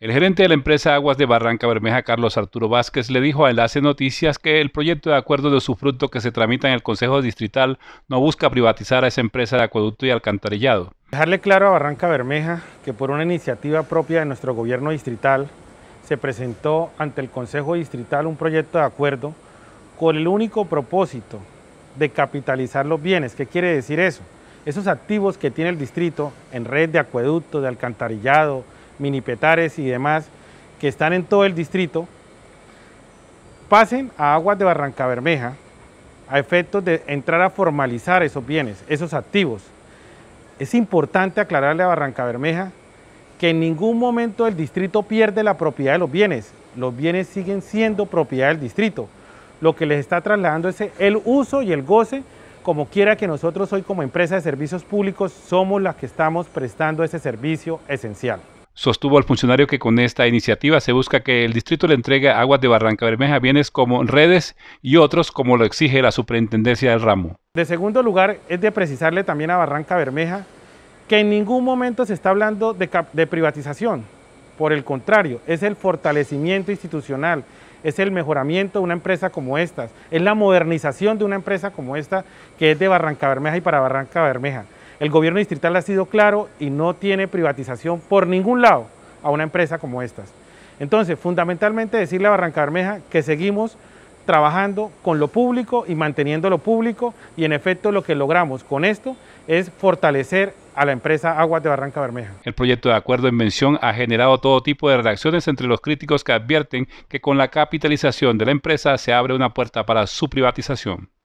El gerente de la empresa Aguas de Barranca Bermeja, Carlos Arturo Vázquez, le dijo a Enlace Noticias que el proyecto de acuerdo de usufructo que se tramita en el Consejo Distrital no busca privatizar a esa empresa de acueducto y alcantarillado. Dejarle claro a Barranca Bermeja que por una iniciativa propia de nuestro gobierno distrital se presentó ante el Consejo Distrital un proyecto de acuerdo con el único propósito de capitalizar los bienes. ¿Qué quiere decir eso? Esos activos que tiene el distrito en red de acueducto, de alcantarillado, minipetares y demás que están en todo el distrito, pasen a aguas de Barranca Bermeja a efectos de entrar a formalizar esos bienes, esos activos. Es importante aclararle a Barranca Bermeja que en ningún momento el distrito pierde la propiedad de los bienes. Los bienes siguen siendo propiedad del distrito. Lo que les está trasladando es el uso y el goce, como quiera que nosotros hoy como empresa de servicios públicos somos las que estamos prestando ese servicio esencial. Sostuvo el funcionario que con esta iniciativa se busca que el distrito le entregue Aguas de Barranca Bermeja bienes como redes y otros como lo exige la superintendencia del ramo. De segundo lugar, es de precisarle también a Barranca Bermeja que en ningún momento se está hablando de, de privatización. Por el contrario, es el fortalecimiento institucional, es el mejoramiento de una empresa como esta, es la modernización de una empresa como esta que es de Barranca Bermeja y para Barranca Bermeja. El gobierno distrital ha sido claro y no tiene privatización por ningún lado a una empresa como estas. Entonces, fundamentalmente decirle a Barranca Bermeja que seguimos trabajando con lo público y manteniendo lo público y en efecto lo que logramos con esto es fortalecer a la empresa Aguas de Barranca Bermeja. El proyecto de acuerdo en mención ha generado todo tipo de reacciones entre los críticos que advierten que con la capitalización de la empresa se abre una puerta para su privatización.